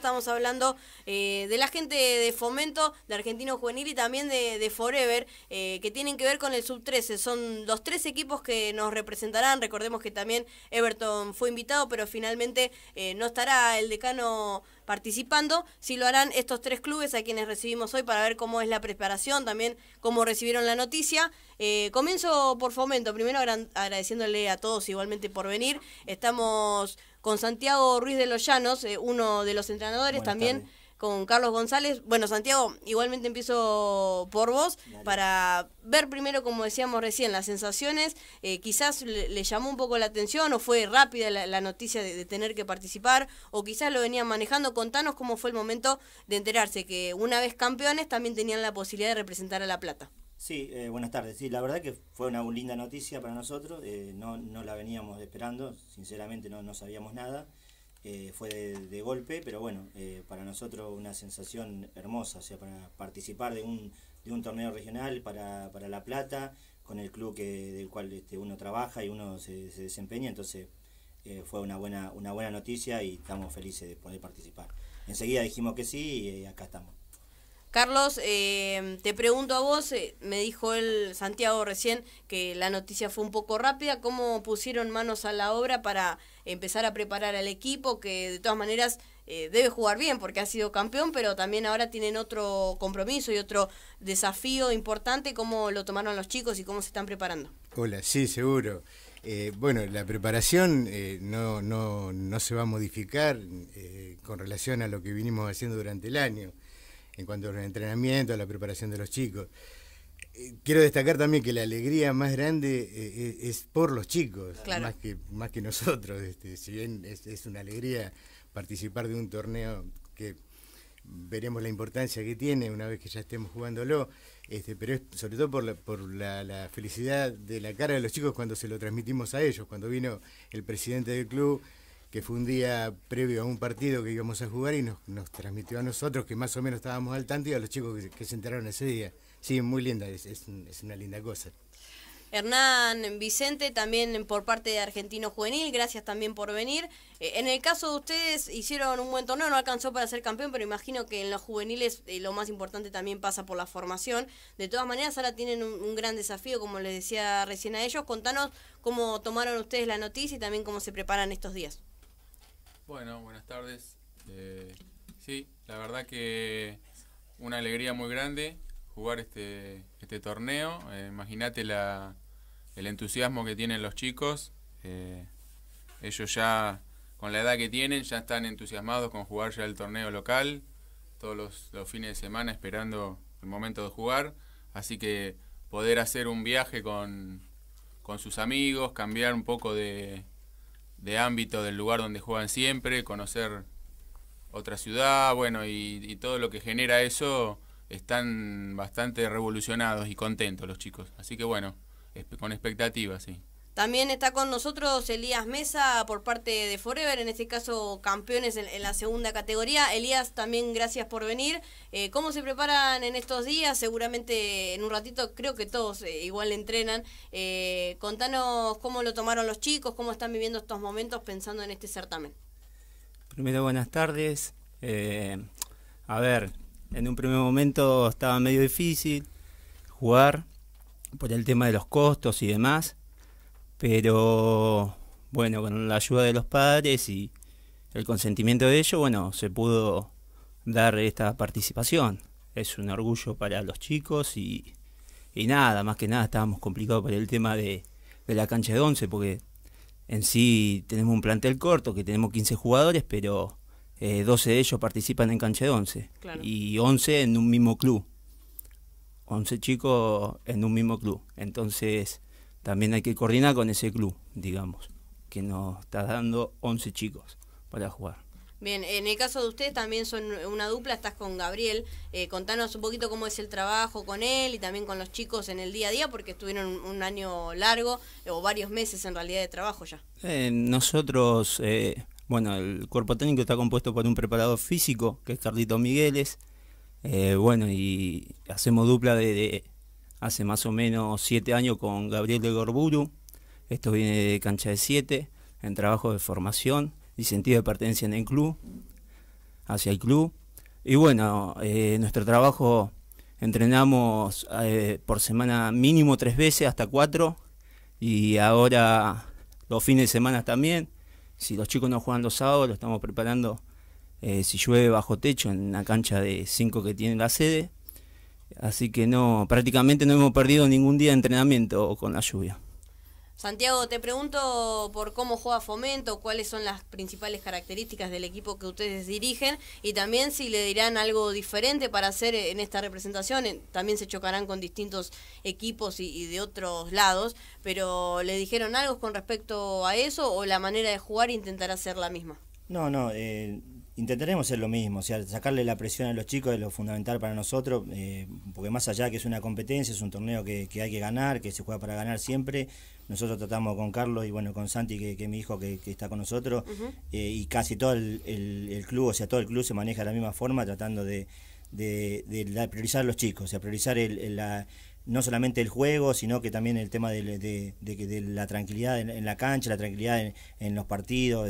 Estamos hablando eh, de la gente de Fomento, de Argentino Juvenil y también de, Forever, eh, que tienen que ver con el Sub-13. Son los tres equipos que nos representarán. Recordemos que también Everton fue invitado, pero finalmente eh, no estará el decano participando. Si lo harán estos tres clubes a quienes recibimos hoy para ver cómo es la preparación, también cómo recibieron la noticia. comienzo por Fomento, primero agradeciéndole a todos igualmente por venir. Estamos con Santiago Ruiz de los Llanos, eh, uno de los entrenadores también. Con Carlos González. Bueno, Santiago, igualmente empiezo por vos para ver primero, como decíamos recién, las sensaciones. Eh, quizás le, llamó un poco la atención o fue rápida la, noticia de, de, tener que participar o quizás lo venían manejando. Contanos cómo fue el momento de enterarse que una vez campeones también tenían la posibilidad de representar a La Plata. Sí, eh, buenas tardes. Sí, la verdad que fue una linda noticia para nosotros. Eh, no, no, la veníamos esperando, sinceramente no, no sabíamos nada. Eh, fue de, golpe, pero bueno, eh, para nosotros una sensación hermosa, o sea, para participar de un, de un torneo regional para, La Plata, con el club que, del cual este, uno trabaja y uno se, se desempeña, entonces fue una buena, una buena noticia y estamos felices de poder participar. Enseguida dijimos que sí y acá estamos. Carlos, eh, te pregunto a vos, eh, me dijo el Santiago recién que la noticia fue un poco rápida, ¿cómo pusieron manos a la obra para empezar a preparar al equipo que de todas maneras eh, debe jugar bien porque ha sido campeón, pero también ahora tienen otro compromiso y otro desafío importante, cómo lo tomaron los chicos y cómo se están preparando? Hola, sí, seguro. bueno, la preparación no, no, no, se va a modificar con relación a lo que vinimos haciendo durante el año en cuanto al entrenamiento, a la preparación de los chicos. Eh, quiero destacar también que la alegría más grande eh, eh, es por los chicos, más, que, más que nosotros. Este, si bien es, una alegría participar de un torneo que veremos la importancia que tiene una vez que ya estemos jugándolo, este, pero es sobre todo por, la, por la, la, felicidad de la cara de los chicos cuando se lo transmitimos a ellos, cuando vino el presidente del club que fue un día previo a un partido que íbamos a jugar y nos, transmitió a nosotros, que más o menos estábamos al tanto, y a los chicos que, se enteraron ese día. Sí, muy linda, es, una linda cosa. Hernán Vicente, también por parte de Argentino Juvenil, gracias también por venir. Eh, en el caso de ustedes, hicieron un buen torneo, no alcanzó para ser campeón, pero imagino que en los juveniles eh, lo más importante también pasa por la formación. De todas maneras, ahora tienen un, gran desafío, como les decía recién a ellos. Contanos cómo tomaron ustedes la noticia y también cómo se preparan estos días. Bueno, buenas tardes. Eh, sí, la verdad que una alegría muy grande jugar este, este torneo. Eh, imagínate el entusiasmo que tienen los chicos. Eh, ellos ya, con la edad que tienen, ya están entusiasmados con jugar ya el torneo local, todos los, fines de semana esperando el momento de jugar. Así que poder hacer un viaje con, con sus amigos, cambiar un poco de, de ámbito del lugar donde juegan siempre, conocer otra ciudad, bueno, y, todo lo que genera eso, están bastante revolucionados y contentos los chicos. Así que bueno, con expectativas, sí. También está con nosotros Elías Mesa por parte de Forever, en este caso campeones en, la segunda categoría. Elías, también gracias por venir. Eh, ¿Cómo se preparan en estos días? Seguramente en un ratito creo que todos eh, igual entrenan. Eh, contanos cómo lo tomaron los chicos, cómo están viviendo estos momentos pensando en este certamen. Primero, buenas tardes. Eh, a ver, en un primer momento estaba medio difícil jugar por el tema de los costos y demás pero bueno, con la ayuda de los padres y el consentimiento de ellos, bueno, se pudo dar esta participación. Es un orgullo para los chicos y, nada, más que nada estábamos complicados por el tema de, de la cancha de 11, porque en sí tenemos un plantel corto, que tenemos 15 jugadores, pero 12 eh, de ellos participan en cancha de 11 y 11 en un mismo club. 11 chicos en un mismo club. Entonces también hay que coordinar con ese club, digamos, que nos está dando 11 chicos para jugar. Bien, en el caso de ustedes también son una dupla, estás con Gabriel. Eh, contanos un poquito cómo es el trabajo con él y también con los chicos en el día a día, porque estuvieron un año largo o varios meses en realidad de trabajo ya. Eh, nosotros, eh, bueno, el cuerpo técnico está compuesto por un preparador físico, que es Cardito Migueles. bueno, y hacemos dupla de hace más o menos siete años con Gabriel de Gorburu. Esto viene de Cancha de siete, en trabajo de formación y sentido de pertenencia en el club, hacia el club. Y bueno, eh, nuestro trabajo entrenamos eh, por semana mínimo tres veces, hasta cuatro, y ahora los fines de semana también. Si los chicos no juegan los sábados, lo estamos preparando eh, si llueve bajo techo en la cancha de cinco que tiene la sede Así que no, prácticamente no hemos perdido ningún día de entrenamiento con la lluvia. Santiago, te pregunto por cómo juega Fomento, cuáles son las principales características del equipo que ustedes dirigen y también si le dirán algo diferente para hacer en esta representación. También se chocarán con distintos equipos y, de otros lados, pero ¿le dijeron algo con respecto a eso o la manera de jugar intentará ser la misma? No, no, eh, intentaremos hacer lo mismo, o sea, sacarle la presión a los chicos es lo fundamental para nosotros, eh, porque más allá que es una competencia, es un torneo que, hay que ganar, que se juega para ganar siempre. Nosotros tratamos con Carlos y bueno, con Santi, que, es mi hijo que, está con nosotros, eh, y casi todo el, club, o sea, todo el club se maneja de la misma forma, tratando de, priorizar a los chicos, o sea, priorizar el, la no solamente el juego, sino que también el tema de, de, de, la tranquilidad en, la cancha, la tranquilidad en, los partidos,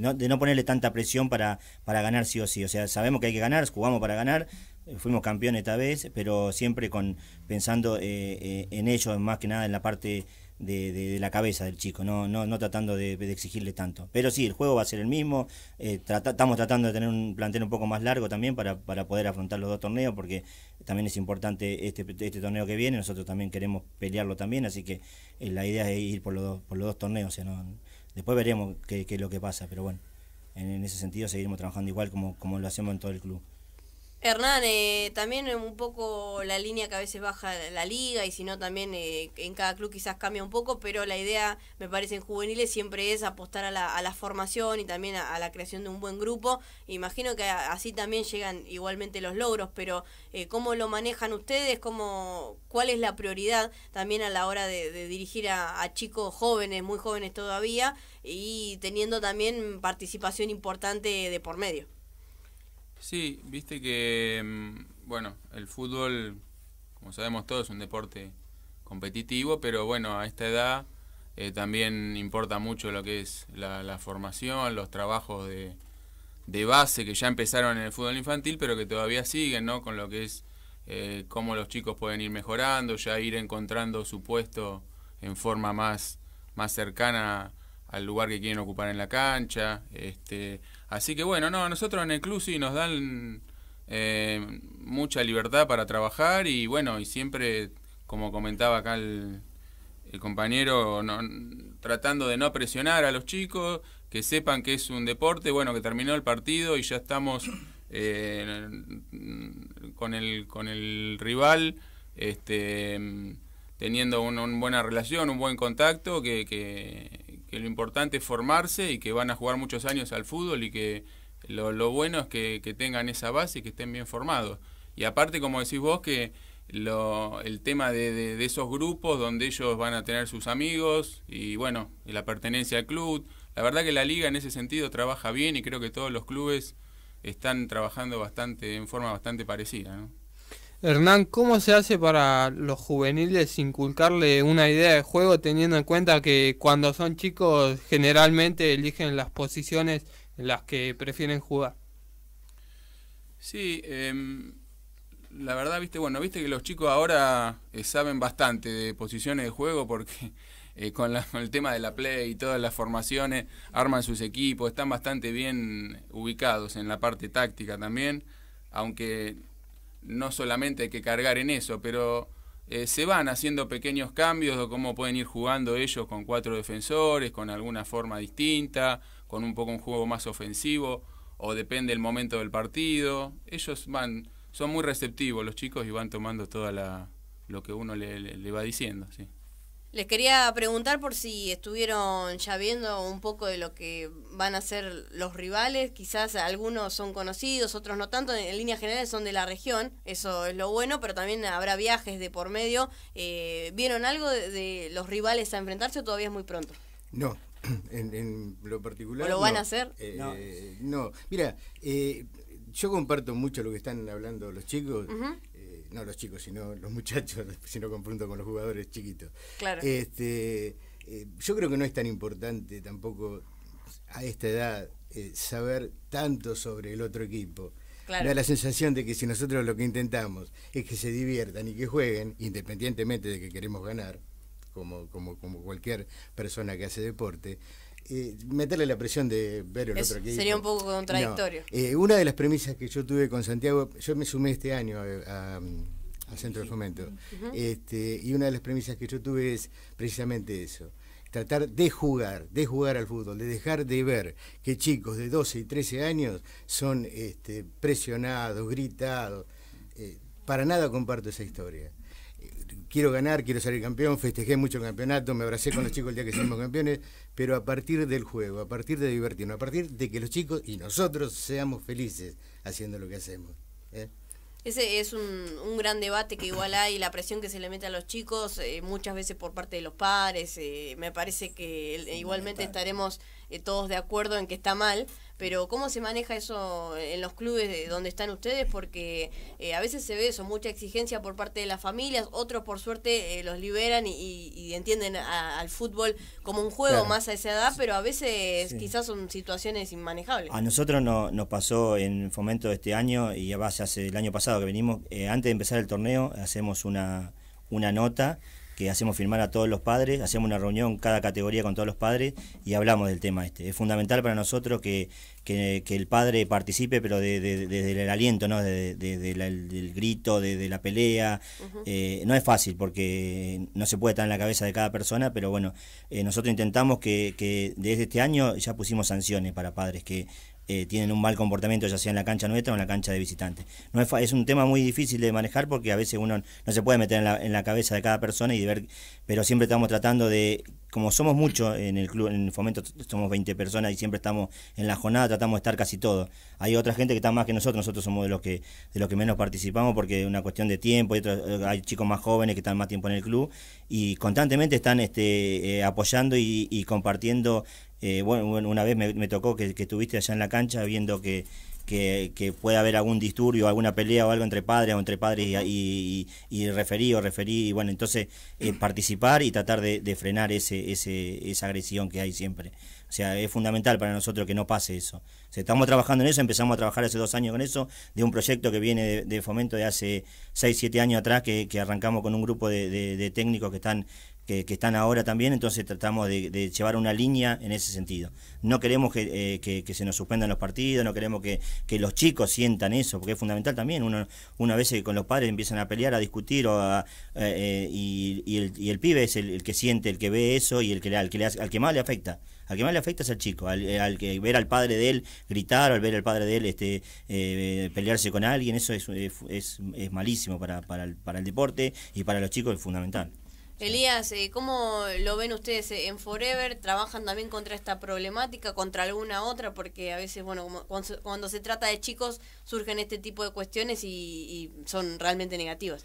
no, de, no, ponerle tanta presión para, para ganar sí o sí. O sea, sabemos que hay que ganar, jugamos para ganar, eh, fuimos campeones esta vez, pero siempre con pensando eh, eh, en ellos, más que nada en la parte de, la cabeza del chico, no, no, no tratando de, exigirle tanto. Pero sí, el juego va a ser el mismo, eh, estamos tratando de tener un plantel un poco más largo también para, para poder afrontar los dos torneos, porque también es importante este, este torneo que viene, nosotros también queremos pelearlo también, así que eh, la idea es ir por los dos, por los dos torneos, o sea, no, después veremos qué, es lo que pasa, pero bueno, en, en, ese sentido seguiremos trabajando igual como, como lo hacemos en todo el club. Hernán, eh, también un poco la línea que a veces baja la liga y si no también eh, en cada club quizás cambia un poco, pero la idea me parece en juveniles siempre es apostar a la, a la formación y también a, la creación de un buen grupo. Imagino que así también llegan igualmente los logros, pero eh, ¿cómo lo manejan ustedes? ¿Cómo, ¿Cuál es la prioridad también a la hora de, dirigir a chicos jóvenes, muy jóvenes todavía, y teniendo también participación importante de por medio? Sí, viste que, mm, bueno, el fútbol, como sabemos todos, es un deporte competitivo, pero bueno, a esta edad eh, también importa mucho lo que es la, formación, los trabajos de, de, base que ya empezaron en el fútbol infantil, pero que todavía siguen, ¿no? Con lo que es eh, cómo los chicos pueden ir mejorando, ya ir encontrando su puesto en forma más, más cercana al lugar que quieren ocupar en la cancha. Este, Así que bueno, no, nosotros en el club sí nos dan eh, mucha libertad para trabajar y bueno, y siempre, como comentaba acá el, compañero, tratando de no presionar a los chicos, que sepan que es un deporte, bueno, que terminó el partido y ya estamos eh, con, el, con el rival, este, teniendo una buena relación, un buen contacto, que, que que lo importante es formarse y que van a jugar muchos años al fútbol y que lo, bueno es que, tengan esa base y que estén bien formados. Y aparte, como decís vos, que el tema de, esos grupos donde ellos van a tener sus amigos y bueno, y la pertenencia al club. La verdad que la liga en ese sentido trabaja bien y creo que todos los clubes están trabajando bastante en forma bastante parecida. Hernán, ¿cómo se hace para los juveniles inculcarle una idea de juego teniendo en cuenta que cuando son chicos generalmente eligen las posiciones en las que prefieren jugar? Sí, em, la verdad, viste, bueno, viste que los chicos ahora eh, saben bastante de posiciones de juego porque eh, con, el tema de la play y todas las formaciones arman sus equipos, están bastante bien ubicados en la parte táctica también, aunque no solamente hay que cargar en eso, pero eh, se van haciendo pequeños cambios de cómo pueden ir jugando ellos con cuatro defensores, con alguna forma distinta, con un poco un juego más ofensivo, o depende el momento del partido. Ellos van, son muy receptivos los chicos y van tomando toda la lo que uno le, le va diciendo, sí. Les quería preguntar por si estuvieron ya viendo un poco de lo que van a ser los rivales. Quizás algunos son conocidos, otros no tanto. En línea general son de la región, eso es lo bueno, pero también habrá viajes de por medio. Eh, ¿Vieron algo de, los rivales a enfrentarse o todavía es muy pronto? No, en, lo particular. ¿O lo van a hacer? Eh, no. mira, eh, yo comparto mucho lo que están hablando los chicos no los chicos, sino los muchachos, si no con los jugadores chiquitos. Claro. Este, eh, yo creo que no es tan importante tampoco a esta edad eh, saber tanto sobre el otro equipo. Claro. Da la sensación de que si nosotros lo que intentamos es que se diviertan y que jueguen, independientemente de que queremos ganar, como, como, como cualquier persona que hace deporte, eh, meterle la presión de ver el otro que Sería un poco contradictorio. Eh, una de las premisas que yo tuve con Santiago, yo me sumé este año Al Centro de Fomento, este, y una de las premisas que yo tuve es precisamente eso tratar de jugar, de jugar al fútbol, de dejar de ver que chicos de 12 y 13 años son este, presionados, gritados. Eh, para nada comparto esa historia quiero ganar, quiero salir campeón, festejé mucho el campeonato, me abracé con los chicos el día que somos campeones, pero a partir del juego, a partir de divertirnos, a partir de que los chicos y nosotros seamos felices haciendo lo que hacemos. ¿eh? Ese es un, gran debate que igual hay, la presión que se le mete a los chicos, eh, muchas veces por parte de los padres, eh, me parece que igualmente estaremos eh, todos de acuerdo en que está mal, pero ¿cómo se maneja eso en los clubes de donde están ustedes? Porque eh, a veces se ve eso, mucha exigencia por parte de las familias, otros por suerte eh, los liberan y, entienden al fútbol como un juego más a esa edad, pero a veces quizás son situaciones inmanejables. A nosotros no, nos pasó en Fomento este año y ya hace el año pasado que venimos, antes de empezar el torneo hacemos una, una nota hacemos firmar a todos los padres, hacemos una reunión cada categoría con todos los padres y hablamos del tema este. Es fundamental para nosotros que, el padre participe, pero desde el aliento, ¿no? desde el grito, desde la pelea. Eh, no es fácil porque no se puede estar en la cabeza de cada persona, pero bueno, eh, nosotros intentamos que, que desde este año ya pusimos sanciones para padres que eh, tienen un mal comportamiento, ya sea en la cancha nuestra o en la cancha de visitantes. es, un tema muy difícil de manejar porque a veces uno no se puede meter en la, cabeza de cada persona y ver, pero siempre estamos tratando de, como somos muchos en el club, en el fomento somos 20 personas y siempre estamos en la jornada, tratamos de estar casi todos. Hay otra gente que está más que nosotros, nosotros somos de los que, de los que menos participamos porque es una cuestión de tiempo, hay chicos más jóvenes que están más tiempo en el club y constantemente están este, eh, apoyando y compartiendo eh, bueno, una vez me, tocó que, estuviste allá en la cancha viendo que, que, puede haber algún disturbio, alguna pelea o algo entre padres o entre padres y, referí o referí. Y bueno, entonces eh, participar y tratar de, frenar ese, esa agresión que hay siempre. O sea, es fundamental para nosotros que no pase eso. estamos trabajando en eso, empezamos a trabajar hace dos años con eso, de un proyecto que viene de, fomento de hace seis siete años atrás, que, arrancamos con un grupo de técnicos que están que, están ahora también, entonces tratamos de, llevar una línea en ese sentido. No queremos que, eh, se nos suspendan los partidos, no queremos que, los chicos sientan eso, porque es fundamental también. Uno, una vez que eh, con los padres empiezan a pelear, a discutir, o eh, y, el, y, el, pibe es el, que siente, el que ve eso y el que, al, que le, al que más le afecta. Al que más le afecta es al chico, al, que ver al padre de él gritar, al ver al padre de él este, pelearse con alguien, eso es, malísimo para, para el deporte y para los chicos es fundamental. Elías, eh, ¿cómo lo ven ustedes eh, en Forever? ¿Trabajan también contra esta problemática, contra alguna otra? Porque a veces, bueno, cuando se trata de chicos surgen este tipo de cuestiones y, son realmente negativas.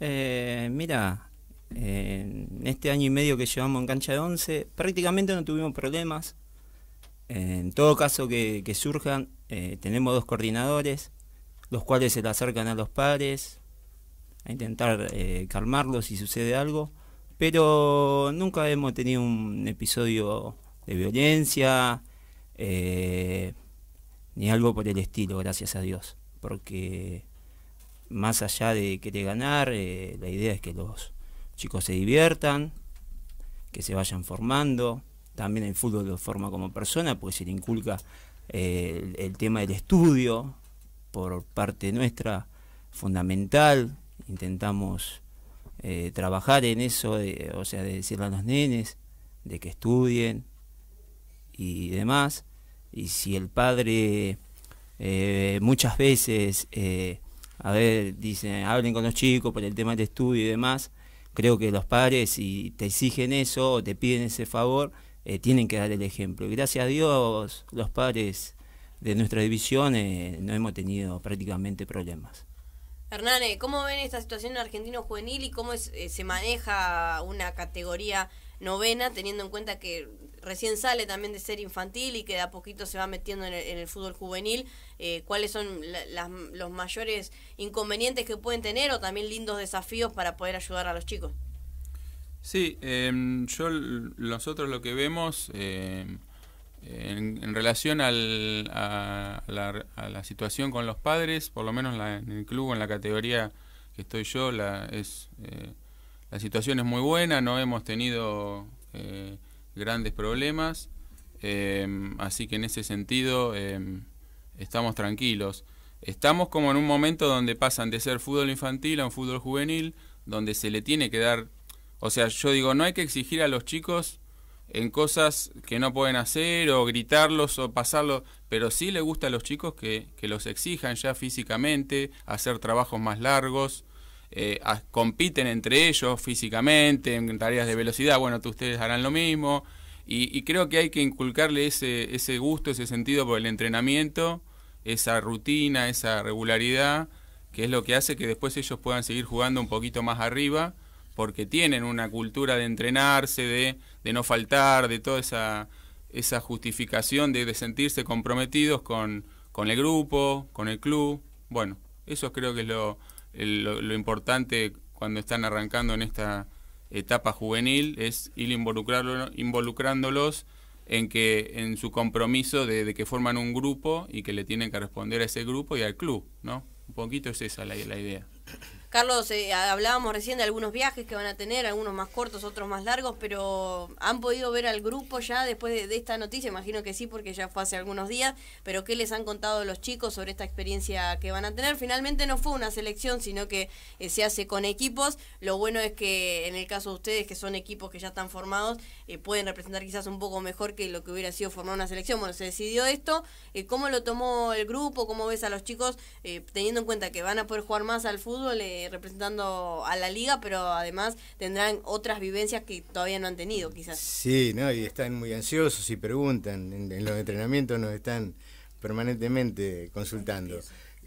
Eh, mira, en este año y medio que llevamos en cancha de 11, prácticamente no tuvimos problemas. en todo caso que, surjan, tenemos dos coordinadores, los cuales se le acercan a los padres, a intentar eh, calmarlo si sucede algo. Pero nunca hemos tenido un episodio de violencia eh, ni algo por el estilo, gracias a Dios. Porque más allá de querer ganar, eh, la idea es que los chicos se diviertan, que se vayan formando. También el fútbol lo forma como persona, porque se le inculca el tema del estudio por parte nuestra fundamental intentamos eh, trabajar en eso, o sea, de decirle a los nenes, de que estudien y demás. Y si el padre eh, muchas veces, eh, a ver, dice hablen con los chicos por el tema del estudio y demás, creo que los padres si te exigen eso o te piden ese favor, tienen que dar el ejemplo. Y gracias a Dios los padres de nuestra división no hemos tenido prácticamente problemas. Hernández, ¿cómo ven esta situación en argentino juvenil y cómo eh, se maneja una categoría novena, teniendo en cuenta que recién sale también de ser infantil y que de a poquito se va metiendo en el, fútbol juvenil, eh, cuáles son los mayores inconvenientes que pueden tener o también lindos desafíos para poder ayudar a los chicos. Sí, em, yo nosotros lo que vemos, eh, en, relación a, la, situación con los padres, por lo menos en el club, en la categoría que estoy yo, la, es, eh, la situación es muy buena, no hemos tenido eh, grandes problemas, eh, así que en ese sentido estamos tranquilos. Estamos como en un momento donde pasan de ser fútbol infantil a un fútbol juvenil, donde se le tiene que dar, o sea, yo digo, no hay que exigir a los chicos en cosas que no pueden hacer o gritarlos o pasarlos, pero sí le gusta a los chicos que, que los exijan ya físicamente, hacer trabajos más largos, eh, compiten entre ellos físicamente en tareas de velocidad, bueno, ustedes harán lo mismo, y, y, creo que hay que inculcarle ese, ese gusto, ese sentido por el entrenamiento, esa rutina, esa regularidad, que es lo que hace que después ellos puedan seguir jugando un poquito más arriba porque tienen una cultura de entrenarse, de, no faltar, de toda esa, esa justificación de, sentirse comprometidos con, el grupo, con el club. Bueno, eso creo que es lo, importante cuando están arrancando en esta etapa juvenil, es ir involucrarlo, involucrándolos en que en su compromiso de, que forman un grupo y que le tienen que responder a ese grupo y al club, ¿no? Un poquito es esa la, la idea. Carlos, eh, hablábamos recién de algunos viajes que van a tener, algunos más cortos, otros más largos, pero ¿han podido ver al grupo ya después de, esta noticia? Imagino que sí, porque ya fue hace algunos días, pero ¿qué les han contado los chicos sobre esta experiencia que van a tener? Finalmente no fue una selección, sino que eh, se hace con equipos. Lo bueno es que en el caso de ustedes, que son equipos que ya están formados, eh, pueden representar quizás un poco mejor que lo que hubiera sido formar una selección. Bueno, se decidió esto. ¿Cómo lo tomó el grupo? ¿Cómo ves a los chicos, teniendo en cuenta que van a poder jugar más al fútbol? Eh, representando a la liga, pero además tendrán otras vivencias que todavía no han tenido, quizás. Sí, ¿no? y están muy ansiosos y preguntan. En, los entrenamientos nos están permanentemente consultando.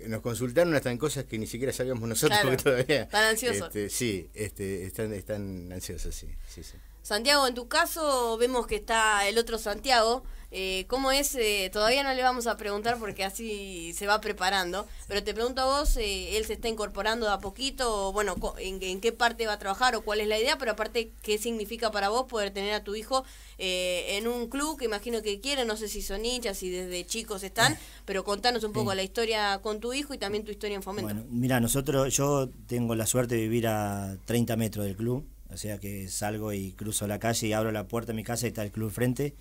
Nos consultaron hasta en cosas que ni siquiera sabíamos nosotros claro, todavía. Están ansiosos. Este, sí, este, están, están ansiosos, sí, sí. Santiago, en tu caso vemos que está el otro Santiago, eh, cómo es, eh, todavía no le vamos a preguntar porque así se va preparando, pero te pregunto a vos, eh, él se está incorporando a poquito, bueno, en, qué parte va a trabajar o cuál es la idea, pero aparte, ¿qué significa para vos poder tener a tu hijo eh, en un club que imagino que quiere, no sé si son hinchas, si desde chicos están, pero contanos un poco la historia con tu hijo y también tu historia en Fomento. Bueno, mira, nosotros, yo tengo la suerte de vivir a 30 metros del club, o sea que salgo y cruzo la calle y abro la puerta de mi casa y está el club frente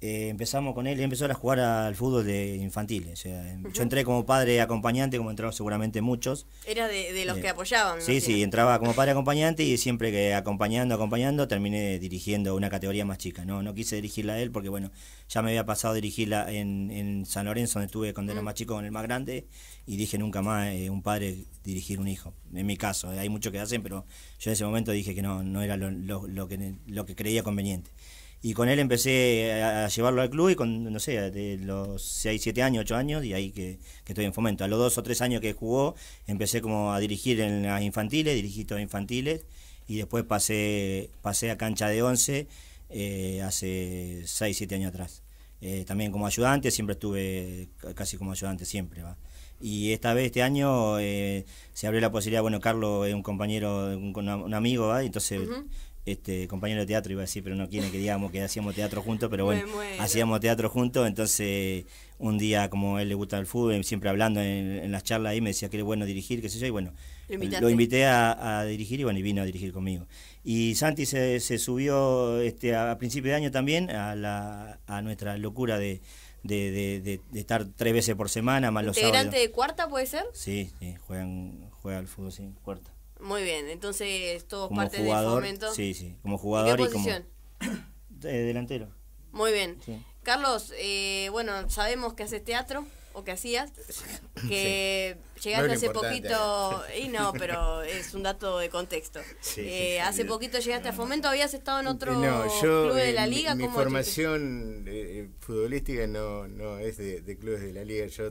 eh, empezamos con él, y empezó a jugar al fútbol de infantil. Em, yo entré como padre acompañante, como entraron seguramente muchos. Era de, los eh, que apoyaban. Sí, sí, entraba como padre acompañante y siempre que acompañando, acompañando, terminé dirigiendo una categoría más chica. No, no quise dirigirla a él porque, bueno, ya me había pasado dirigirla en, San Lorenzo, donde estuve con mm. más chico, con el más grande, y dije nunca más eh, un padre dirigir un hijo. En mi caso, hay mucho que hacen, pero yo en ese momento dije que no, no era lo que, lo que creía conveniente y con él empecé a llevarlo al club y con, no sé, de los 6, 7 años, 8 años, y ahí que, estoy en fomento. A los 2 o 3 años que jugó, empecé como a dirigir en las infantiles, dirigí todas infantiles, y después pasé, pasé a cancha de 11 eh, hace 6, 7 años atrás. Eh, también como ayudante, siempre estuve casi como ayudante, siempre. ¿va? Y esta vez, este año, eh, se abrió la posibilidad, bueno, Carlos es un compañero, un, amigo, ¿va? entonces este, compañero de teatro, iba a decir, pero no quiere que digamos que hacíamos teatro juntos, pero bueno, hacíamos teatro juntos, entonces un día como él le gusta el fútbol, siempre hablando en, las charlas ahí, me decía que era bueno dirigir, qué sé yo, y bueno, lo, invité a, dirigir y bueno, y vino a dirigir conmigo. Y Santi se, subió este, a, principios de año también a, nuestra locura de, estar tres veces por semana, más los de cuarta puede ser? Sí, sí juegan, juega al fútbol, sí, cuarta. Muy bien, entonces todos parte de fomento. Sí, sí, como jugador y como delantero. Muy bien. Carlos, eh, bueno, sabemos que haces teatro o que hacías, que llegaste hace poquito, y no, pero es un dato de contexto. Eh, hace poquito llegaste a Fomento, habías estado en eh, otro club de la liga. Mi, formación futbolística no, no es de, clubes de la liga, yo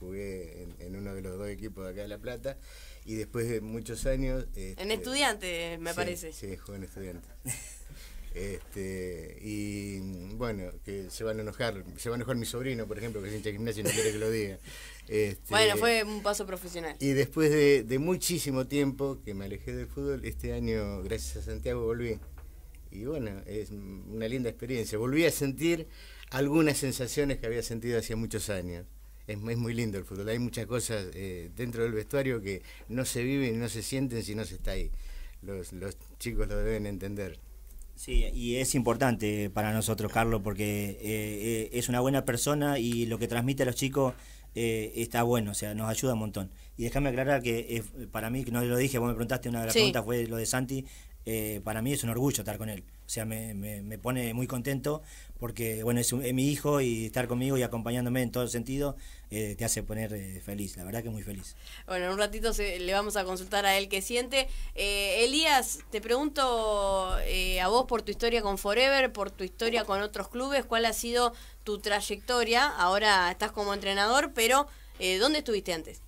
jugué en uno de los dos equipos de acá de La Plata y después de muchos años... en este, estudiante, me parece. Sí, joven estudiante. Este, y bueno, que se van a enojar, se va a enojar mi sobrino, por ejemplo, que es hincha de gimnasia y no quiere que lo diga. Este, bueno, fue un paso profesional. Y después de, de, muchísimo tiempo que me alejé del fútbol, este año, gracias a Santiago, volví. Y bueno, es una linda experiencia. Volví a sentir algunas sensaciones que había sentido hacía muchos años es, muy lindo el fútbol. Hay muchas cosas eh, dentro del vestuario que no se viven y no se sienten si no se está ahí. Los, chicos lo deben entender. Sí, y es importante para nosotros, Carlos, porque eh, eh, es una buena persona y lo que transmite a los chicos está bueno, o sea, nos ayuda un montón. Y déjame aclarar que para mí, que no lo dije, vos me preguntaste, una de las preguntas fue lo de Santi, eh, para mí es un orgullo estar con él. O sea, me, pone muy contento porque, bueno, es, mi hijo y estar conmigo y acompañándome en todo sentido eh, te hace poner eh, feliz, la verdad que muy feliz. Bueno, en un ratito le vamos a consultar a él qué siente. Elías, te pregunto a vos por tu historia con Forever, por tu historia con otros clubes, cuál ha sido tu trayectoria. Ahora estás como entrenador, pero ¿dónde estuviste antes?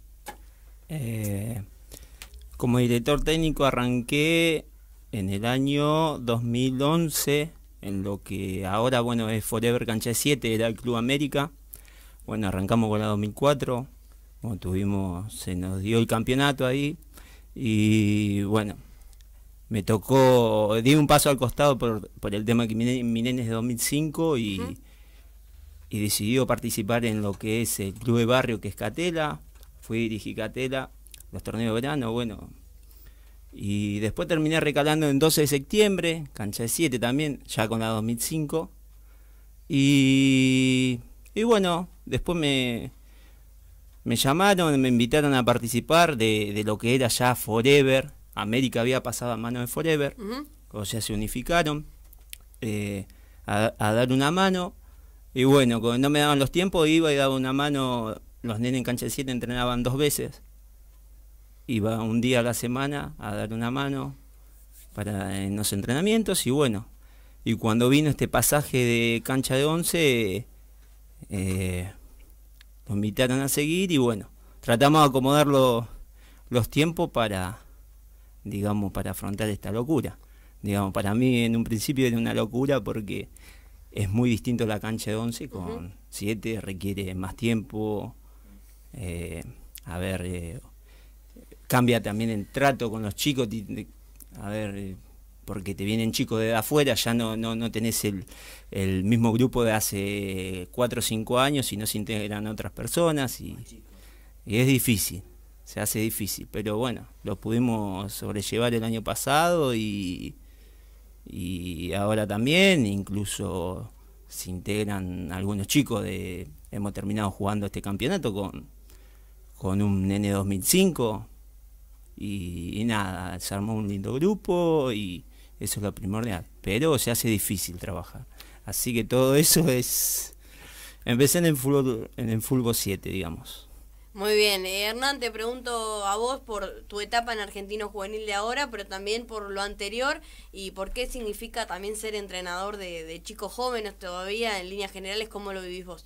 como director técnico arranqué en el año 2011, en lo que ahora, bueno, es Forever Cancha 7, era el Club América. Bueno, arrancamos con la 2004, tuvimos, se nos dio el campeonato ahí y bueno, me tocó, di un paso al costado por, por el tema que minenes es de 2005 y, decidió participar en lo que es el club de barrio que es Catela, fui dirigí Catela, los torneos de verano, bueno, y después terminé recalando en 12 de septiembre, cancha de 7 también, ya con la 2005. Y, bueno, después me, me llamaron, me invitaron a participar de, lo que era ya Forever. América había pasado a mano de Forever, ya o sea, se unificaron eh, a, dar una mano. Y bueno, cuando no me daban los tiempos, iba y daba una mano. Los nenes en cancha de 7 entrenaban dos veces iba un día a la semana a dar una mano para en los entrenamientos y bueno, y cuando vino este pasaje de cancha de 11, eh, lo invitaron a seguir y bueno, tratamos de acomodar los tiempos para, digamos, para afrontar esta locura. Digamos, para mí en un principio era una locura porque es muy distinto la cancha de 11 con 7, requiere más tiempo. Eh, a ver, eh, cambia también el trato con los chicos. A ver, eh, porque te vienen chicos de afuera, ya no, no, tenés el, mismo grupo de hace 4 o 5 años y no se integran otras personas y, es difícil, se hace difícil. Pero bueno, lo pudimos sobrellevar el año pasado y, y ahora también, incluso se integran algunos chicos de hemos terminado jugando este campeonato con, con un nene 2005 y, nada, se armó un lindo grupo y eso es lo primordial. Pero se hace difícil trabajar. Así que todo eso es... Empecé en el fútbol, en el fútbol 7, digamos. Muy bien, eh, Hernán, te pregunto a vos por tu etapa en Argentino Juvenil de ahora, pero también por lo anterior y por qué significa también ser entrenador de, de chicos jóvenes todavía, en líneas generales, ¿cómo lo vivís vos?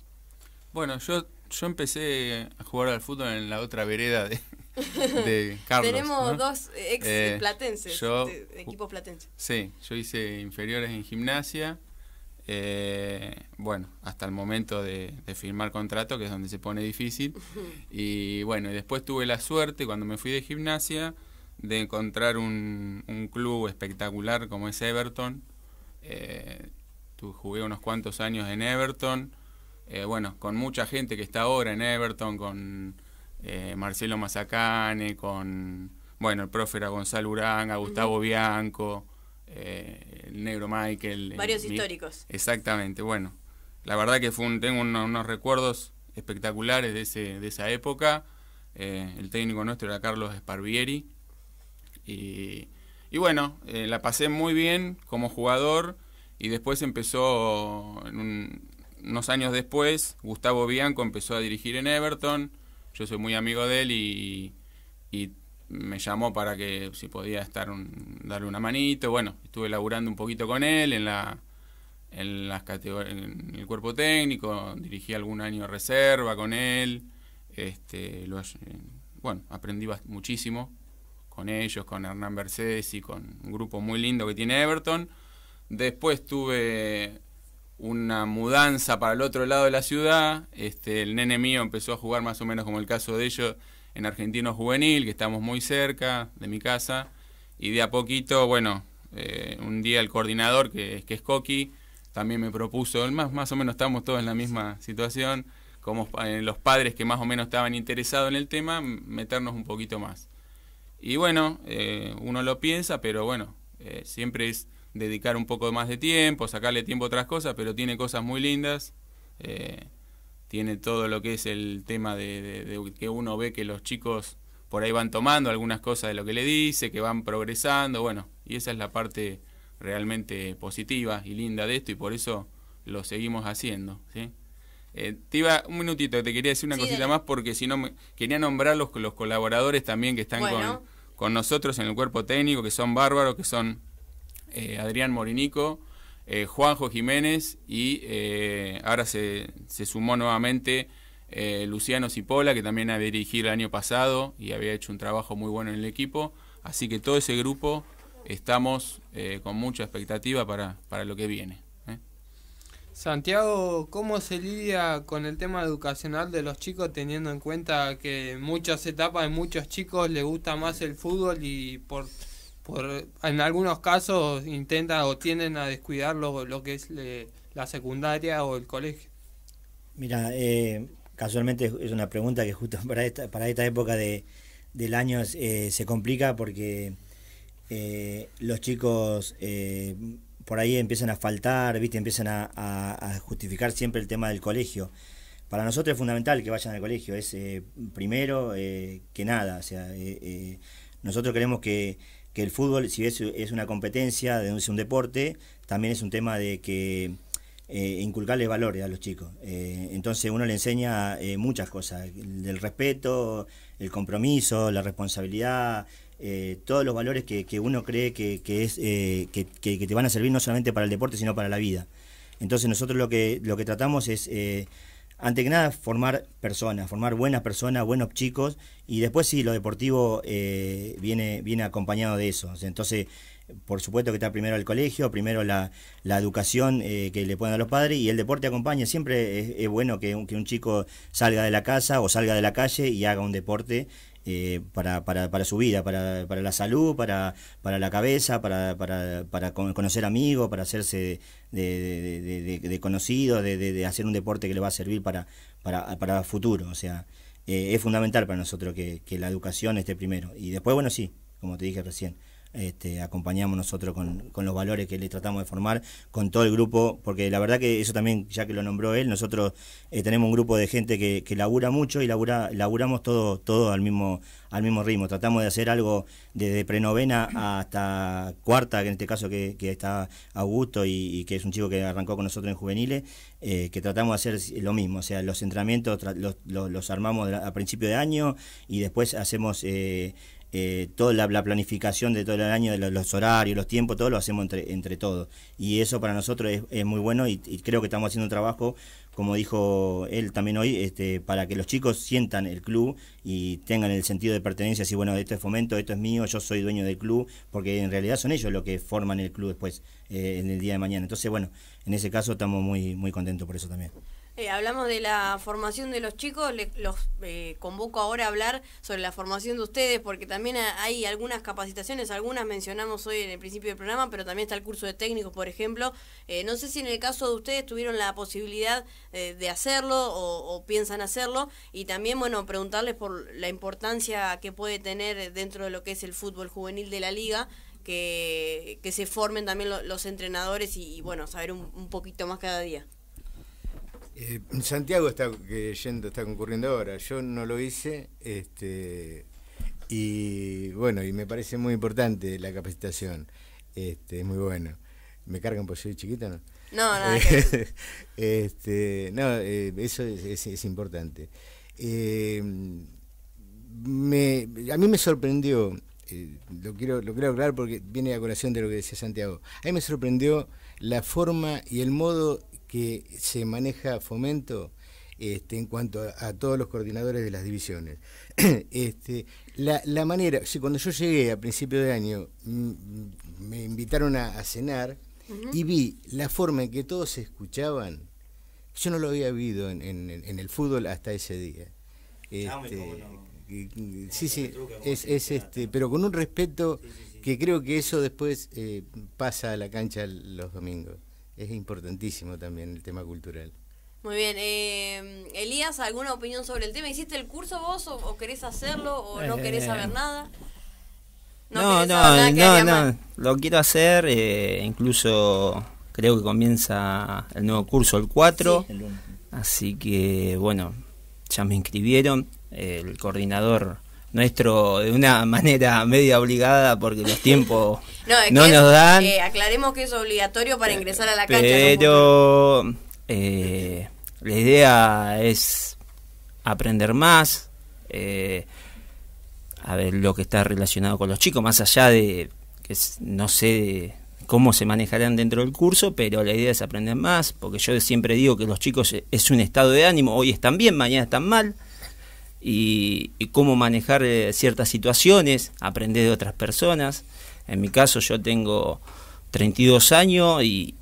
Bueno, yo, yo empecé a jugar al fútbol en la otra vereda de, de Carlos. Tenemos dos ex eh, platenses, yo, equipos platenses. Sí, yo hice inferiores en gimnasia. Eh, bueno, hasta el momento de, firmar contrato, que es donde se pone difícil. Y bueno, y después tuve la suerte, cuando me fui de gimnasia, de encontrar un, club espectacular como es Everton. Eh, jugué unos cuantos años en Everton. bueno, con mucha gente que está ahora en Everton, con Marcelo Mazacane, con, bueno, el profe era Gonzalo Uranga, Gustavo Bianco, eh, el negro Michael. Varios históricos. Exactamente, bueno. La verdad que fue un, tengo unos, recuerdos espectaculares de, ese, de esa época. Eh, el técnico nuestro era Carlos Sparvieri. Y, bueno, eh, la pasé muy bien como jugador y después empezó, unos años después, Gustavo Bianco empezó a dirigir en Everton yo soy muy amigo de él y, me llamó para que si podía estar darle una manito. Bueno, estuve laburando un poquito con él en la en las en el cuerpo técnico, dirigí algún año reserva con él. Este, eh, bueno, aprendí muchísimo con ellos, con Hernán y con un grupo muy lindo que tiene Everton. Después tuve una mudanza para el otro lado de la ciudad. Este, el nene mío empezó a jugar más o menos como el caso de ellos en Argentino Juvenil, que estamos muy cerca de mi casa. Y de a poquito, bueno, eh, un día el coordinador, que, que es Coqui, también me propuso, más, más o menos estamos todos en la misma situación, como en eh, los padres que más o menos estaban interesados en el tema, meternos un poquito más. Y bueno, eh, uno lo piensa, pero bueno, siempre es dedicar un poco más de tiempo, sacarle tiempo a otras cosas, pero tiene cosas muy lindas. Eh, tiene todo lo que es el tema de, que uno ve que los chicos por ahí van tomando algunas cosas de lo que le dice, que van progresando, bueno, y esa es la parte realmente positiva y linda de esto y por eso lo seguimos haciendo, ¿sí? Eh, te iba un minutito, te quería decir una cosita más porque si no, quería nombrar los, los colaboradores también que están con, con nosotros en el cuerpo técnico, que son bárbaros, que son eh, Adrián Morinico, eh, Juanjo Jiménez y eh, ahora se, sumó nuevamente Luciano Cipola, que también ha dirigido el año pasado y había hecho un trabajo muy bueno en el equipo. Así que todo ese grupo estamos con mucha expectativa para, para lo que viene. Santiago, ¿cómo se lidia con el tema educacional de los chicos teniendo en cuenta que en muchas etapas de muchos chicos les gusta más el fútbol y por en algunos casos intentan o tienden a descuidar lo, que es eh, la secundaria o el colegio. Mira, eh, casualmente es una pregunta que justo para esta, para esta época del año eh, se complica porque los chicos por ahí empiezan a faltar, viste, empiezan a, a, justificar siempre el tema del colegio. Para nosotros es fundamental que vayan al colegio, es primero que nada, o sea, nosotros queremos que que el fútbol, si es, una competencia, es un deporte, también es un tema de que eh, inculcarle valores a los chicos. Eh, entonces uno le enseña eh, muchas cosas, El respeto, el compromiso, la responsabilidad, todos los valores que, uno cree que, que, que, te van a servir no solamente para el deporte, sino para la vida. Entonces nosotros lo que, lo que tratamos es ante que nada formar personas, formar buenas personas, buenos chicos, y después sí, lo deportivo eh, viene, viene acompañado de eso. Entonces, por supuesto que está primero el colegio, primero la, educación eh, que le ponen a los padres y el deporte acompaña. Siempre es, bueno que que un chico salga de la casa o salga de la calle y haga un deporte eh, para, para, para, su vida, para, para la salud, para, para la cabeza, para, para, para conocer amigos, para hacerse de, de, de, de hacer un deporte que le va a servir para, para, para futuro. O sea, eh, es fundamental para nosotros que la educación esté primero. Y después, bueno, sí, como te dije recién, este, acompañamos nosotros con, con, los valores que le tratamos de formar, con todo el grupo, porque la verdad que eso también, ya que lo nombró él, nosotros eh, tenemos un grupo de gente que, labura mucho y labura, laburamos todo, todo al mismo al mismo ritmo. Tratamos de hacer algo desde prenovena hasta cuarta, que en este caso que, está Augusto y, que es un chico que arrancó con nosotros en juveniles, eh, que tratamos de hacer lo mismo. O sea, los entrenamientos los, armamos a principio de año y después hacemos eh, eh, toda la, planificación de todo el año, de los, horarios, los tiempos, todo lo hacemos entre, entre todos. Y eso para nosotros es, muy bueno y, creo que estamos haciendo un trabajo, como dijo él también hoy, este, para que los chicos sientan el club y tengan el sentido de pertenencia, así bueno, esto es fomento, esto es mío, yo soy dueño del club, porque en realidad son ellos los que forman el club después, eh, en el día de mañana. Entonces, bueno, en ese caso estamos muy, muy contentos por eso también. Eh, hablamos de la formación de los chicos, los eh, convoco ahora a hablar sobre la formación de ustedes, porque también hay algunas capacitaciones, algunas mencionamos hoy en el principio del programa, pero también está el curso de técnicos, por ejemplo. Eh, no sé si en el caso de ustedes tuvieron la posibilidad eh, de hacerlo o, piensan hacerlo, y también, bueno, preguntarles por la importancia que puede tener dentro de lo que es el fútbol juvenil de la liga. Que, que se formen también los entrenadores y, bueno, saber un poquito más cada día. Eh, Santiago está yendo está concurriendo ahora. Yo no lo hice, este, y bueno, y me parece muy importante la capacitación. Este, es muy bueno. Me cargan por soy chiquito, ¿no? No, nada este, no, eh, eso es, importante. Eh, a mí me sorprendió, lo, quiero, lo quiero aclarar porque viene a colación de lo que decía Santiago, a mí me sorprendió la forma y el modo que se maneja fomento este, en cuanto a, todos los coordinadores de las divisiones. Este, la, manera, cuando yo llegué a principio de año, mm, mm, me invitaron a, cenar y vi la forma en que todos se escuchaban. Yo no lo había vivido en, el fútbol hasta ese día. Ah, este, sí, sí, es, este, pero con un respeto que creo que eso después eh, pasa a la cancha los domingos es importantísimo también el tema cultural. Muy bien, eh, Elías, ¿alguna opinión sobre el tema? ¿Hiciste el curso vos o, querés hacerlo o no eh. querés saber nada? No, no, no, no, lo quiero hacer, eh, incluso creo que comienza el nuevo curso el 4, así que bueno, ya me inscribieron, el coordinador nuestro de una manera media obligada porque los tiempos no, nos dan. Eh, aclaremos que es obligatorio para ingresar a la cancha. Pero eh, la idea es aprender más, eh, a ver lo que está relacionado con los chicos, más allá de que no sé cómo se manejarán dentro del curso, pero la idea es aprender más, porque yo siempre digo que los chicos es un estado de ánimo, hoy están bien, mañana están mal y, cómo manejar eh, ciertas situaciones, aprender de otras personas. En mi caso yo tengo 32 años y,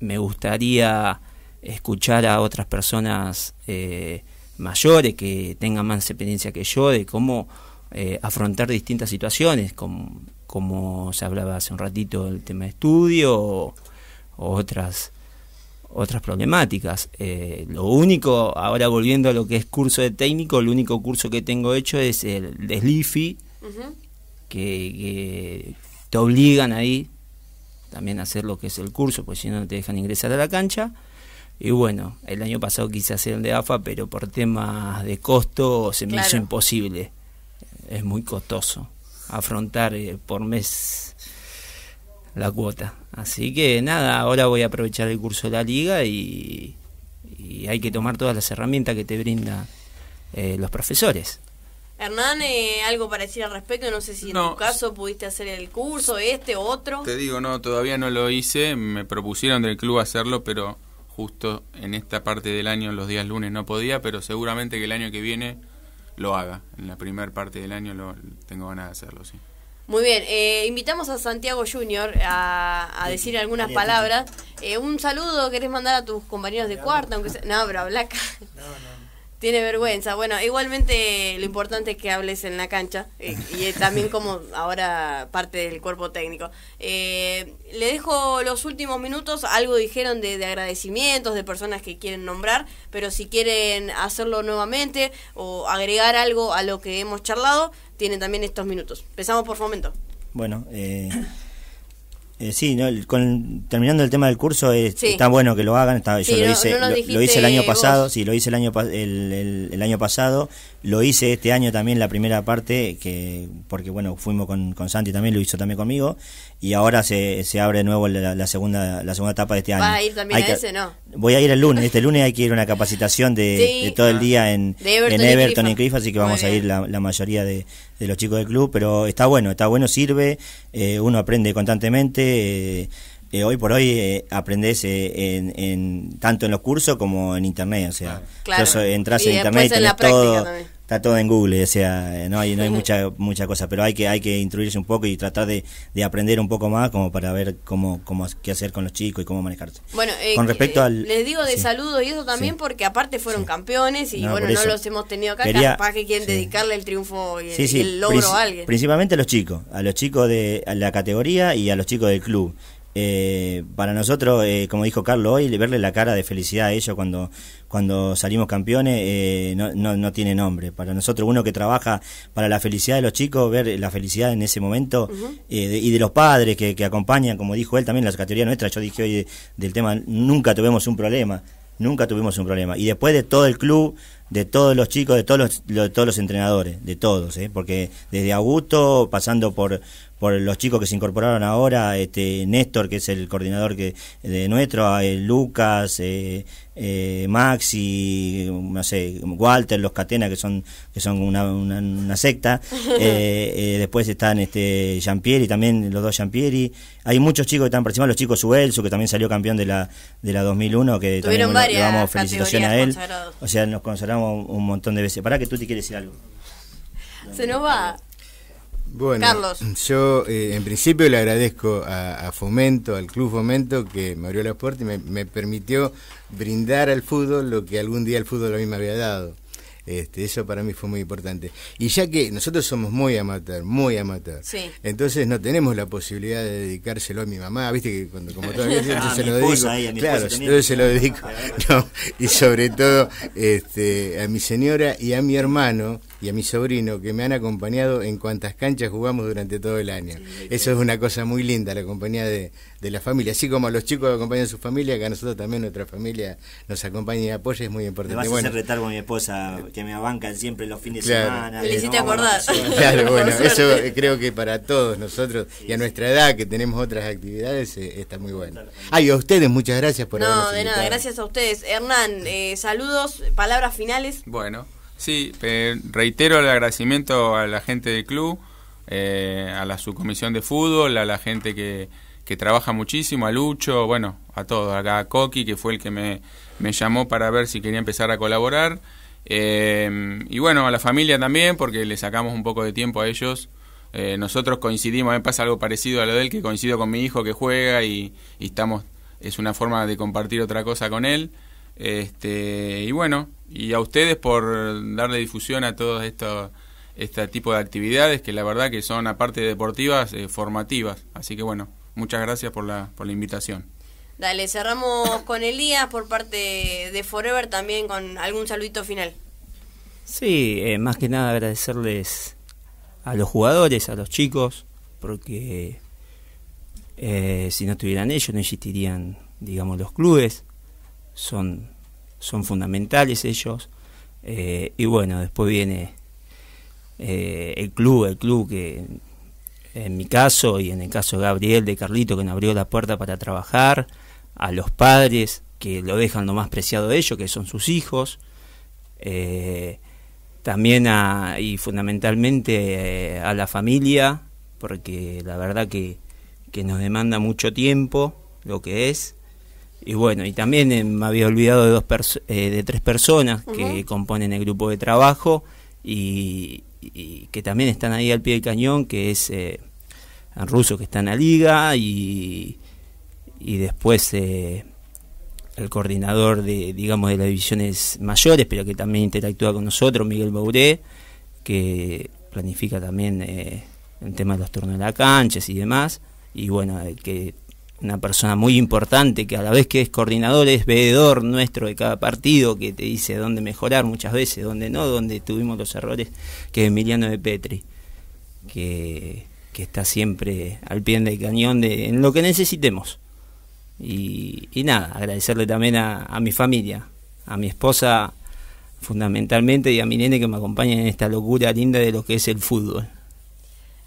me gustaría escuchar a otras personas eh, mayores que tengan más experiencia que yo de cómo eh, afrontar distintas situaciones, como, se hablaba hace un ratito del tema de estudio o otras otras problemáticas. Eh, lo único, ahora volviendo a lo que es curso de técnico, el único curso que tengo hecho es el de SLIFI, que, te obligan ahí también a hacer lo que es el curso, pues si no, te dejan ingresar a la cancha. Y bueno, el año pasado quise hacer el de AFA, pero por temas de costo se me hizo imposible. Es muy costoso afrontar eh, por mes la cuota. Así que nada, ahora voy a aprovechar el curso de la liga y, hay que tomar todas las herramientas que te brinda eh, los profesores. Hernán, eh, algo para decir al respecto, no sé si en tu caso pudiste hacer el curso, este, otro. Te digo, no, todavía no lo hice, me propusieron del club hacerlo, pero justo en esta parte del año, los días lunes no podía, pero seguramente que el año que viene lo haga, en la primera parte del año lo, tengo ganas de hacerlo, sí. Muy bien, eh, invitamos a Santiago Junior a, decir algunas palabras. Eh, un saludo querés mandar a tus compañeros de cuarta, aunque sea... No, pero blanca. No, no. Tiene vergüenza. Bueno, igualmente lo importante es que hables en la cancha eh, y también como ahora parte del cuerpo técnico. le dejo los últimos minutos. Algo dijeron de agradecimientos, de personas que quieren nombrar, pero si quieren hacerlo nuevamente o agregar algo a lo que hemos charlado, tienen también estos minutos. Empezamos por Fomento. Bueno, eh, eh sí, no, con, terminando el tema del curso, eh, está bueno que lo hagan. yo lo, hice, lo, hice el año pasado, sí, lo hice el año, el, el, año pasado, lo hice este año también la primera parte, que porque bueno, fuimos con, con Santi también, lo hizo también conmigo, y ahora se, se abre de nuevo la, la, segunda la segunda etapa de este año. ¿Vas a ir también a ese, no? Voy a ir el lunes, este lunes hay que ir a una capacitación de, todo el ah. día en Everton, y Cliff, así que vamos a ir la mayoría de, de los chicos del club, pero está bueno, está bueno, sirve, eh, uno aprende constantemente. Eh, eh, hoy por hoy aprendes en, tanto en los cursos como en internet, o sea, claro. entras en internet y tenés en la está todo en Google, o sea, eh, no hay, no hay mucha, mucha cosa, pero hay que, hay que instruirse un poco y tratar de, aprender un poco más como para ver cómo, cómo qué hacer con los chicos y cómo manejarse. Bueno, eh, con eh, Les digo de saludo y eso también porque aparte fueron campeones y bueno, no los hemos tenido acá, capaz que quieren dedicarle el triunfo y el, logro a alguien. Principalmente a los chicos, a los chicos de a la categoría y a los chicos del club. Eh, para nosotros, eh, como dijo Carlos hoy, verle la cara de felicidad a ellos cuando, cuando salimos campeones eh, no, no, no, tiene nombre. Para nosotros, uno que trabaja para la felicidad de los chicos, ver la felicidad en ese momento eh, y de los padres que, acompañan, como dijo él también, la categoría nuestra, yo dije hoy del tema, nunca tuvimos un problema, nunca tuvimos un problema. Y después de todo el club, de todos los chicos, de todos los, de todos los entrenadores, de todos, porque desde Augusto, pasando por por los chicos que se incorporaron ahora, este, Néstor, que es el coordinador que de nuestro, eh, Lucas, eh, eh, Maxi, no sé, Walter, los Catena, que son que son una, una, secta. Eh, después están este y también los dos Jean-Pierre. Hay muchos chicos que están encima los chicos Suelsu, que también salió campeón de la de la 2001, que Tuvieron también le damos a él. O sea, nos consagramos un montón de veces. para que tú te quieres decir algo. Se nos va. Bueno, Yo eh, en principio le agradezco a, Fomento, al Club Fomento, que me abrió la puerta y me, permitió brindar al fútbol lo que algún día el fútbol a mí me había dado. Este, eso para mí fue muy importante. Y ya que nosotros somos muy amateur, muy amateur, entonces no tenemos la posibilidad de dedicárselo a mi mamá, viste que cuando, como todavía yo ah, se lo dedico, claro, entonces se lo dedico, y sobre todo este, a mi señora y a mi hermano, y a mi sobrino que me han acompañado en cuantas canchas jugamos durante todo el año. Eso es una cosa muy linda, la compañía de, de la familia. Así como a los chicos acompañan a su familia, que a nosotros también nuestra familia nos acompaña y apoya, es muy importante. Me vas a hacer retar con mi esposa, que me bancan siempre los fines de semana. Le acordar. Claro, bueno, eso creo que para todos nosotros y a nuestra edad que tenemos otras actividades eh, está muy bueno. Ah, y a ustedes muchas gracias por No, de nada, gracias a ustedes. Hernán, eh, saludos, palabras finales. Bueno, Sí, eh, reitero el agradecimiento a la gente del club, eh, a la subcomisión de fútbol, a la gente que, que trabaja muchísimo, a Lucho, bueno, a todos, acá a Coqui, que fue el que me, llamó para ver si quería empezar a colaborar. Eh, y bueno, a la familia también, porque le sacamos un poco de tiempo a ellos. nosotros coincidimos, a pasa algo parecido a lo de él, que coincido con mi hijo que juega y, y, estamos, es una forma de compartir otra cosa con él. Este, y bueno, y a ustedes por darle difusión a todo esto, este tipo de actividades que la verdad que son, aparte deportivas, eh, formativas. Así que bueno, muchas gracias por la, por la invitación. Dale, cerramos con Elías por parte de Forever también con algún saludito final. Sí, eh, más que nada agradecerles a los jugadores, a los chicos, porque eh, si no estuvieran ellos no existirían, digamos, los clubes. Son son fundamentales ellos. Eh, y bueno, después viene eh, el club, el club que en mi caso y en el caso de Gabriel, de Carlito, que nos abrió la puerta para trabajar, a los padres que lo dejan lo más preciado de ellos, que son sus hijos, eh, también y fundamentalmente a la familia, porque la verdad que, que nos demanda mucho tiempo lo que es, y bueno, y también eh, me había olvidado de, dos eh, de tres personas que componen el grupo de trabajo y, que también están ahí al pie del cañón, que es el eh, ruso que está en la liga y, después el coordinador de, digamos, de las divisiones mayores, pero que también interactúa con nosotros, Miguel Bauré, que planifica también el tema de los turnos de la cancha y demás. Y bueno, que una persona muy importante que a la vez que es coordinador es veedor nuestro de cada partido, que te dice dónde mejorar muchas veces, dónde no, dónde tuvimos los errores, que es Emiliano de Petri, que, está siempre al pie del cañón de, en lo que necesitemos. Y, nada, agradecerle también a, a, mi familia, a mi esposa fundamentalmente y a mi nene que me acompaña en esta locura linda de lo que es el fútbol.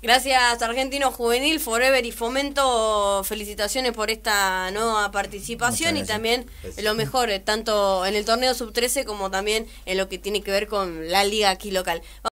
Gracias Argentino Juvenil, Forever y Fomento. Felicitaciones por esta nueva participación y también lo mejor, tanto en el torneo sub-13 como también en lo que tiene que ver con la liga aquí local.